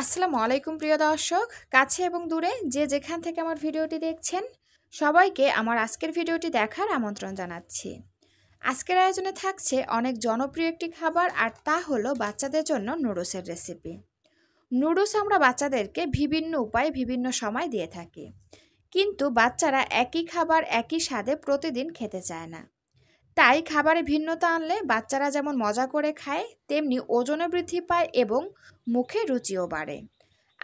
আসসালামু আলাইকুম প্রিয় দর্শক কাছে এবং দূরে যে যেখান থেকে আমার ভিডিওটি দেখছেন সবাইকে আমার আজকের ভিডিওটি দেখার আমন্ত্রণ জানাচ্ছি আজকের আয়োজনে থাকছে অনেক জনপ্রিয় একটি খাবার আর তা হলো বাচ্চাদের জন্য নুডলসের রেসিপি নুডলস আমরা বাচ্চাদেরকে বিভিন্ন উপায়ে বিভিন্ন সময় দিয়ে থাকি কিন্তু বাচ্চারা একই খাবার একই স্বাদে প্রতিদিন খেতে চায় না তাই খাবারে ভিন্নতা আনলে বাচ্চারা যেমন মজা করে খায় তেমনি ওজনও বৃদ্ধি পায় এবং মুখে রুচিও বাড়ে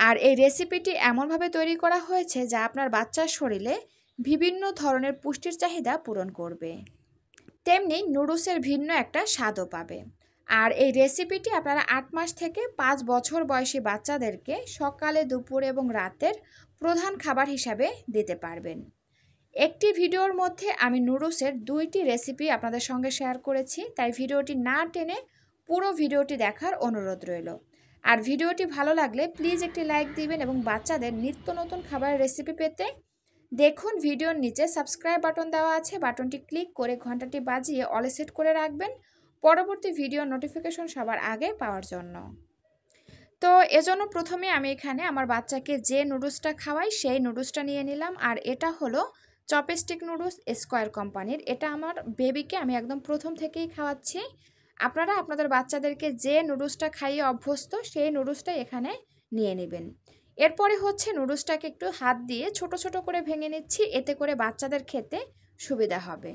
আর এই রেসিপিটি এমনভাবে তৈরি করা হয়েছে যা আপনার বাচ্চার শরীরে বিভিন্ন ধরনের পুষ্টির চাহিদা পূরণ করবে তেমনি নুডলসের ভিন্ন একটা স্বাদও পাবে আর এই রেসিপিটি আপনারা আট মাস থেকে পাঁচ বছর বয়সী বাচ্চাদেরকে সকালে দুপুর এবং রাতের প্রধান খাবার হিসাবে দিতে পারবেন একটি ভিডিওর মধ্যে আমি নুডলসের দুইটি রেসিপি আপনাদের সঙ্গে শেয়ার করেছি তাই ভিডিওটি না টেনে পুরো ভিডিওটি দেখার অনুরোধ রইল আর ভিডিওটি ভালো লাগলে প্লিজ একটি লাইক দিবেন এবং বাচ্চাদের নিত্য নতুন খাবারের রেসিপি পেতে দেখুন ভিডিওর নিচে সাবস্ক্রাইব বাটন দেওয়া আছে বাটনটি ক্লিক করে ঘন্টাটি বাজিয়ে অলে সেট করে রাখবেন পরবর্তী ভিডিও নোটিফিকেশন সবার আগে পাওয়ার জন্য তো এজন্য প্রথমে আমি এখানে আমার বাচ্চাকে যে নুডলসটা খাওয়াই সেই নুডলসটা নিয়ে নিলাম আর এটা হলো চপস্টিক নুডলস স্কোয়ার কোম্পানির এটা আমার বেবিকে আমি একদম প্রথম থেকেই খাওয়াচ্ছি আপনারা আপনাদের বাচ্চাদেরকে যে নুডলসটা খাইয়ে অভ্যস্ত সেই নুডলসটা এখানে নিয়ে নেবেন এরপরে হচ্ছে নুডলসটাকে একটু হাত দিয়ে ছোট ছোট করে ভেঙে নিচ্ছি এতে করে বাচ্চাদের খেতে সুবিধা হবে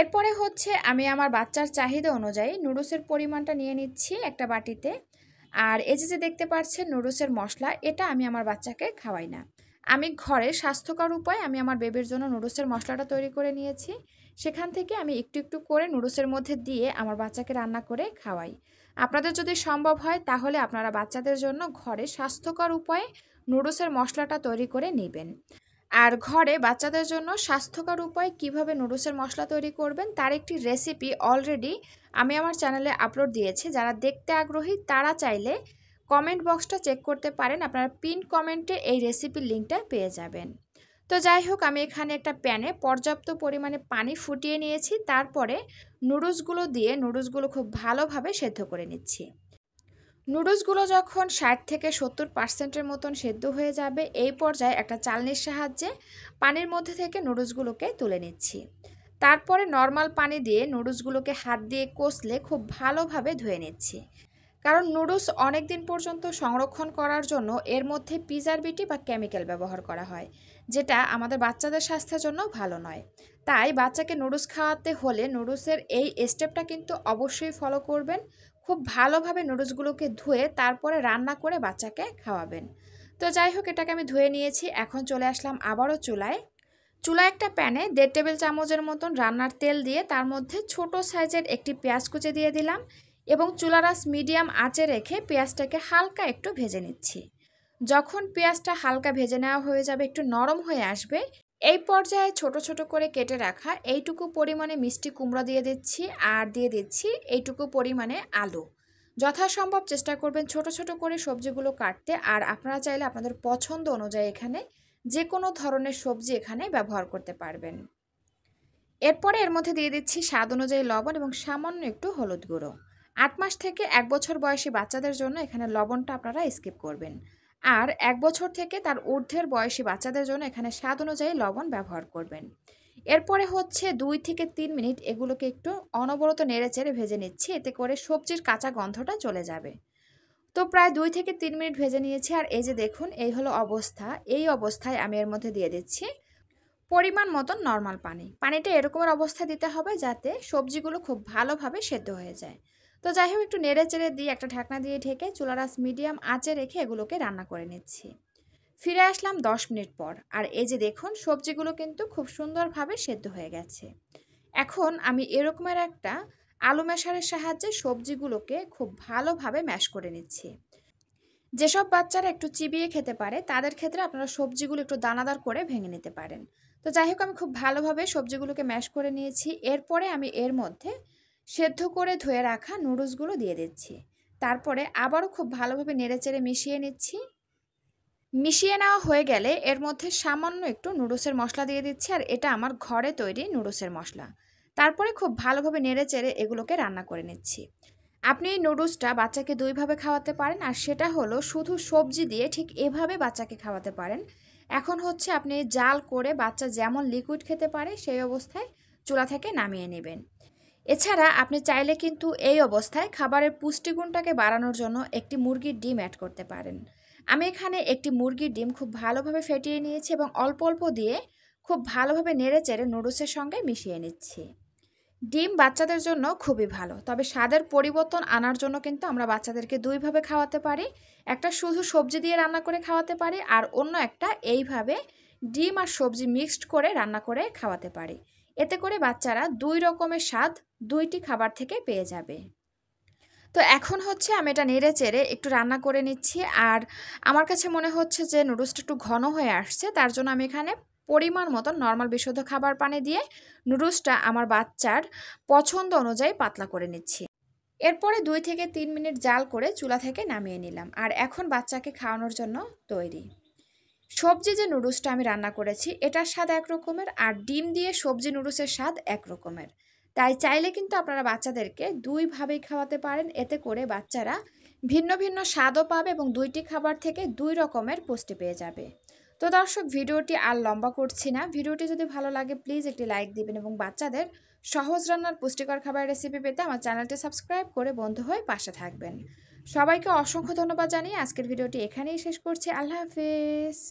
এরপরে হচ্ছে আমি আমার বাচ্চার চাহিদা অনুযায়ী নুডলসের পরিমাণটা নিয়ে নিচ্ছি একটা বাটিতে আর এই যে দেখতে পাচ্ছেন নুডলসের মশলা এটা আমি আমার বাচ্চাকে খাওয়াই না আমি ঘরে স্বাস্থ্যকর উপায়ে আমি আমার বেবির জন্য নুডলসের মশলাটা তৈরি করে নিয়েছি সেখান থেকে আমি একটু একটু করে নুডলসের মধ্যে দিয়ে আমার বাচ্চাকে রান্না করে খাওয়াই আপনাদের যদি সম্ভব হয় তাহলে আপনারা বাচ্চাদের জন্য ঘরে স্বাস্থ্যকর উপায়ে নুডলসের মশলাটা তৈরি করে নেবেন আর ঘরে বাচ্চাদের জন্য স্বাস্থ্যকর উপায় কিভাবে নুডলসের মশলা তৈরি করবেন তার একটি রেসিপি অলরেডি আমি আমার চ্যানেলে আপলোড দিয়েছি যারা দেখতে আগ্রহী তারা চাইলে কমেন্ট বক্সটা চেক করতে পারেন আপনারা পিন কমেন্টে এই রেসিপির লিঙ্কটা পেয়ে যাবেন তো যাই হোক আমি এখানে একটা প্যানে পর্যাপ্ত পরিমাণে পানি ফুটিয়ে নিয়েছি তারপরে নুডলসগুলো দিয়ে নুডলসগুলো খুব ভালোভাবে সেদ্ধ করে নিচ্ছি নুডলসগুলো যখন ষাট থেকে সত্তর পার্সেন্টের মতন সেদ্ধ হয়ে যাবে এই পর্যায়ে একটা চালনির সাহায্যে পানির মধ্যে থেকে নুডলসগুলোকে তুলে নিচ্ছি তারপরে নর্মাল পানি দিয়ে নুডলসগুলোকে হাত দিয়ে কষলে খুব ভালোভাবে ধুয়ে নিচ্ছি কারণ নুডলস অনেক দিন পর্যন্ত সংরক্ষণ করার জন্য এর মধ্যে প্রিজারভেটিভ বা কেমিক্যাল ব্যবহার করা হয় যেটা আমাদের বাচ্চাদের স্বাস্থ্যের জন্য ভালো নয় তাই বাচ্চাকে নুডলস খাওয়াতে হলে নুডলসের এই স্টেপটা কিন্তু অবশ্যই ফলো করবেন খুব ভালোভাবে নুডলসগুলোকে ধুয়ে তারপরে রান্না করে বাচ্চাকে খাওয়াবেন তো যাই হোক এটাকে আমি ধুয়ে নিয়েছি এখন চলে আসলাম আবারও চুলায় চুলা একটা প্যানে দেড় টেবিল চামচের মতন রান্নার তেল দিয়ে তার মধ্যে ছোট সাইজের একটি পেঁয়াজ কুচে দিয়ে দিলাম এবং চুলারাস মিডিয়াম আঁচে রেখে পেঁয়াজটাকে হালকা একটু ভেজে নিচ্ছি যখন পেঁয়াজটা হালকা ভেজে নেওয়া হয়ে যাবে একটু নরম হয়ে আসবে এই পর্যায়ে ছোট ছোট করে কেটে রাখা এইটুকু পরিমাণে মিষ্টি কুমড়ো দিয়ে দিচ্ছি আর দিয়ে দিচ্ছি এইটুকু পরিমাণে আলু যথাসম্ভব চেষ্টা করবেন ছোট ছোট করে সবজিগুলো কাটতে আর আপনারা চাইলে আপনাদের পছন্দ অনুযায়ী এখানে যে কোনো ধরনের সবজি এখানে ব্যবহার করতে পারবেন এরপরে এর মধ্যে দিয়ে দিচ্ছি স্বাদ অনুযায়ী লবণ এবং সামান্য একটু হলুদ গুঁড়ো আট মাস থেকে এক বছর বয়সী বাচ্চাদের জন্য এখানে লবণটা আপনারা স্কিপ করবেন আর এক বছর থেকে তার ঊর্ধ্বের বয়সী বাচ্চাদের জন্য এখানে স্বাদ অনুযায়ী লবণ ব্যবহার করবেন এরপরে হচ্ছে দুই থেকে তিন মিনিট এগুলোকে একটু অনবরত নেড়েচেড়ে ভেজে নিচ্ছি এতে করে সবজির কাঁচা গন্ধটা চলে যাবে তো প্রায় দুই থেকে তিন মিনিট ভেজে নিয়েছি আর এই যে দেখুন এই হলো অবস্থা এই অবস্থায় আমি এর মধ্যে দিয়ে দিচ্ছি পরিমাণ মতন নর্মাল পানি পানিটা এরকমের অবস্থা দিতে হবে যাতে সবজিগুলো খুব ভালোভাবে সেদ্ধ হয়ে যায় তো যাই হোক একটু নেড়ে চেড়ে দিয়ে একটা ঢাকনা দিয়ে ঢেকে চুলারাস মিডিয়াম আঁচে রেখে এগুলোকে রান্না করে নিচ্ছি ফিরে আসলাম দশ মিনিট পর আর এই যে দেখুন সবজিগুলো কিন্তু খুব সুন্দরভাবে সেদ্ধ হয়ে গেছে এখন আমি এরকমের একটা আলু মেশারের সাহায্যে সবজিগুলোকে খুব ভালোভাবে ম্যাশ করে নিচ্ছি যেসব বাচ্চারা একটু চিবিয়ে খেতে পারে তাদের ক্ষেত্রে আপনারা সবজিগুলো একটু দানাদার করে ভেঙে নিতে পারেন তো যাই হোক আমি খুব ভালোভাবে সবজিগুলোকে ম্যাশ করে নিয়েছি এরপরে আমি এর মধ্যে সেদ্ধ করে ধুয়ে রাখা নুডলসগুলো দিয়ে দিচ্ছি তারপরে আবারও খুব ভালোভাবে নেড়েচেড়ে মিশিয়ে নিচ্ছি মিশিয়ে নেওয়া হয়ে গেলে এর মধ্যে সামান্য একটু নুডলসের মশলা দিয়ে দিচ্ছি আর এটা আমার ঘরে তৈরি নুডলসের মশলা তারপরে খুব ভালোভাবে নেড়েচেড়ে এগুলোকে রান্না করে নিচ্ছি আপনি এই নুডলসটা বাচ্চাকে দুইভাবে খাওয়াতে পারেন আর সেটা হলো শুধু সবজি দিয়ে ঠিক এভাবে বাচ্চাকে খাওয়াতে পারেন এখন হচ্ছে আপনি জাল করে বাচ্চা যেমন লিকুইড খেতে পারে সেই অবস্থায় চুলা থেকে নামিয়ে নেবেন এছাড়া আপনি চাইলে কিন্তু এই অবস্থায় খাবারের পুষ্টিগুণটাকে বাড়ানোর জন্য একটি মুরগির ডিম অ্যাড করতে পারেন আমি এখানে একটি মুরগির ডিম খুব ভালোভাবে ফেটিয়ে নিয়েছি এবং অল্প অল্প দিয়ে খুব ভালোভাবে নেড়ে চেড়ে নুডলসের সঙ্গে মিশিয়ে নিচ্ছি ডিম বাচ্চাদের জন্য খুবই ভালো তবে স্বাদের পরিবর্তন আনার জন্য কিন্তু আমরা বাচ্চাদেরকে দুইভাবে খাওয়াতে পারি একটা শুধু সবজি দিয়ে রান্না করে খাওয়াতে পারি আর অন্য একটা এইভাবে ডিম আর সবজি মিক্সড করে রান্না করে খাওয়াতে পারি এতে করে বাচ্চারা দুই রকমের স্বাদ দুইটি খাবার থেকে পেয়ে যাবে তো এখন হচ্ছে আমি এটা নেড়ে চেড়ে একটু রান্না করে নিচ্ছি আর আমার কাছে মনে হচ্ছে যে নুডলসটা একটু ঘন হয়ে আসছে তার জন্য আমি এখানে পরিমাণ মতো নর্মাল বিশুদ্ধ খাবার পানি দিয়ে নুডলসটা আমার বাচ্চার পছন্দ অনুযায়ী পাতলা করে নিচ্ছি এরপরে দুই থেকে তিন মিনিট জাল করে চুলা থেকে নামিয়ে নিলাম আর এখন বাচ্চাকে খাওয়ানোর জন্য তৈরি সবজি যে নুডলসটা আমি রান্না করেছি এটার স্বাদ একরকমের আর ডিম দিয়ে সবজি নুডলসের স্বাদ একরকমের তাই চাইলে কিন্তু আপনারা বাচ্চাদেরকে দুইভাবেই খাওয়াতে পারেন এতে করে বাচ্চারা ভিন্ন ভিন্ন স্বাদও পাবে এবং দুইটি খাবার থেকে দুই রকমের পুষ্টি পেয়ে যাবে তো দর্শক ভিডিওটি আর লম্বা করছি না ভিডিওটি যদি ভালো লাগে প্লিজ একটি লাইক দিবেন এবং বাচ্চাদের সহজ রান্নার পুষ্টিকর খাবার রেসিপি পেতে আমার চ্যানেলটি সাবস্ক্রাইব করে বন্ধ হয়ে পাশে থাকবেন সবাইকে অসংখ্য ধন্যবাদ জানিয়ে আজকের ভিডিওটি এখানেই শেষ করছি আল্লাহ হাফেজ